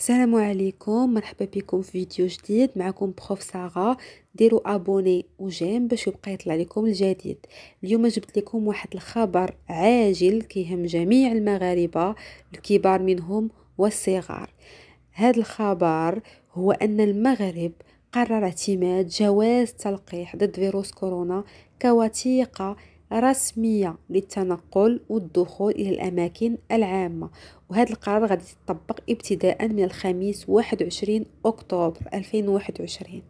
السلام عليكم مرحبا بكم في فيديو جديد معكم بروف ساغا ديروا ابوني وجيم باش يبقى يطلع لكم الجديد اليوم جبت لكم واحد الخبر عاجل كيهم جميع المغاربه الكبار منهم والصغار هذا الخبر هو ان المغرب قرر اعتماد جواز تلقيح ضد فيروس كورونا كوثيقه رسمية للتنقل والدخول إلى الأماكن العامة وهذا القرار غادي يتطبق ابتداء من الخميس 21 أكتوبر 2021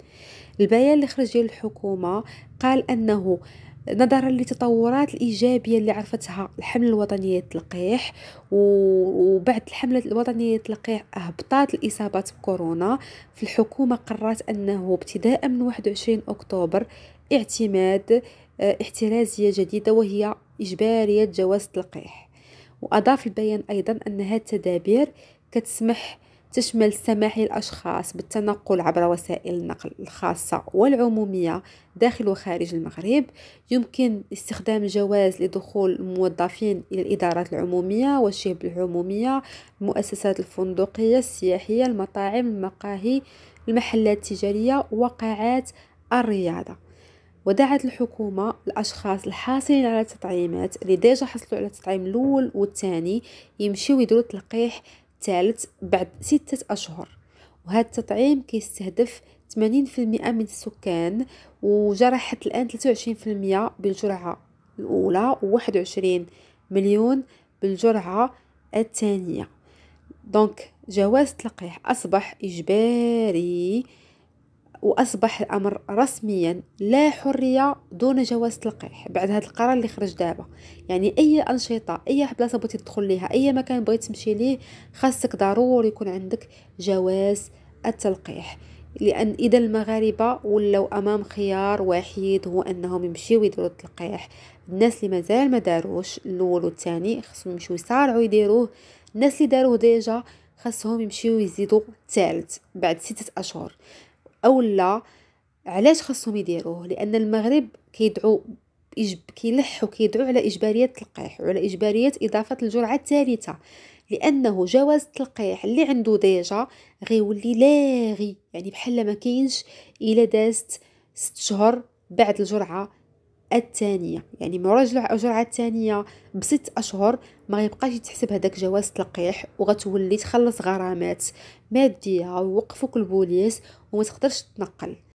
البيان اللي خرج ديال الحكومة قال أنه نظرا للتطورات الايجابيه اللي عرفتها الحمله الوطنيه للقيح وبعد الحمله الوطنيه للقيح هبطات الاصابات بكورونا فالحكومه قررت انه ابتداء من 21 اكتوبر اعتماد احترازية جديدة وهي إجبارية جواز التلقيح وأضاف البيان أيضا أن هذه التدابير كتسمح تشمل السماح للأشخاص بالتنقل عبر وسائل النقل الخاصة والعمومية داخل وخارج المغرب يمكن استخدام جواز لدخول الموظفين إلى الإدارات العمومية والشبه العمومية المؤسسات الفندقية السياحية المطاعم المقاهي المحلات التجارية وقاعات الرياضة ودعت الحكومة الأشخاص الحاصلين على التطعيمات اللي ديجا حصلوا على التطعيم الأول والثاني يمشيو يديروا تلقيح الثالث بعد ستة أشهر وهذا التطعيم كيستهدف 80% من السكان وجرحت الآن 23% بالجرعة الأولى و21 مليون بالجرعة الثانية دونك جواز التلقيح أصبح إجباري وأصبح الأمر رسميا لا حرية دون جواز تلقيح بعد هذا القرار اللي خرج دابا يعني أي أنشطة أي بلاصة بغيتي تدخل ليها أي مكان بغيتي تمشي ليه خاصك ضروري يكون عندك جواز التلقيح لأن إذا المغاربة ولو أمام خيار وحيد هو أنهم يمشيو يديروا التلقيح الناس اللي مازال ما داروش الأول والثاني خصهم يمشيو يسارعوا يديروه الناس اللي داروه ديجا خاصهم يمشيو يزيدوا الثالث بعد ستة أشهر او لا علاش خاصهم يديروه لان المغرب كيدعو إجب... كيلح كيدعو على اجباريه التلقيح وعلى اجباريه اضافه الجرعه الثالثه لانه جواز التلقيح اللي عنده ديجا غيولي لاغي يعني بحال ما كاينش الا دازت ست شهور بعد الجرعه الثانيه يعني مراجع الجرعه الثانيه بست اشهر ما غيبقاش يتحسب هذاك جواز تلقيح وغتولي تخلص غرامات ماديه ووقفوك البوليس وما تقدرش تنقل